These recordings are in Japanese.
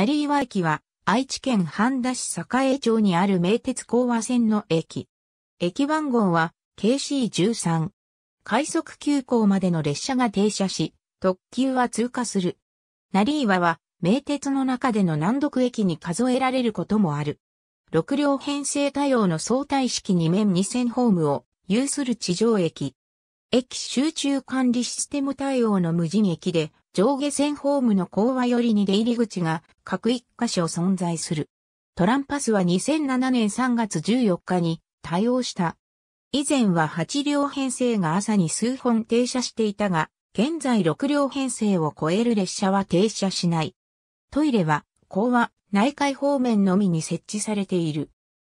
成岩駅は、愛知県半田市栄町にある名鉄港和線の駅。駅番号は、KC13。快速急行までの列車が停車し、特急は通過する。成岩は、名鉄の中での難読駅に数えられることもある。6両編成多様の相対式2面2線ホームを有する地上駅。駅集中管理システム対応の無人駅で、上下線ホームの講和寄りに出入り口が各1箇所存在する。トランパスは2007年3月14日に対応した。以前は8両編成が朝に数本停車していたが、現在6両編成を超える列車は停車しない。トイレは、講和、内海方面のみに設置されている。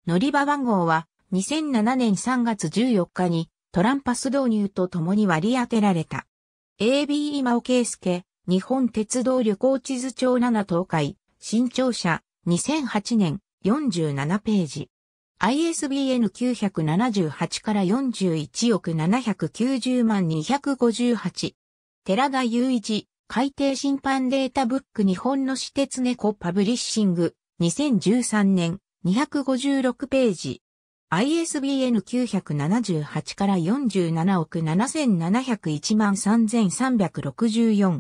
乗り場番号は、2007年3月14日にトランパス導入とともに割り当てられた。AB 今尾圭介、日本鉄道旅行地図帳7東海、新潮社、2008年、47ページ。ISBN 978から41億790万258。寺田雄一、海底審判データブック日本の私鉄猫パブリッシング、2013年、256ページ。ISBN 978から47億7701万3364。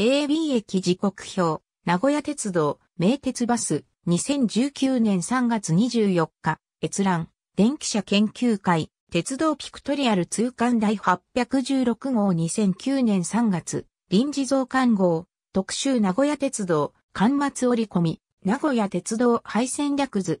AB 駅時刻表、名古屋鉄道、名鉄バス、2019年3月24日、閲覧、電気車研究会、鉄道ピクトリアル通貫第816号2009年3月、臨時増刊号、特集名古屋鉄道、刊末折り込み、名古屋鉄道廃線略図、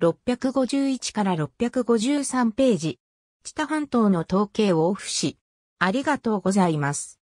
651から653ページ。北半島の統計をオフし、ありがとうございます。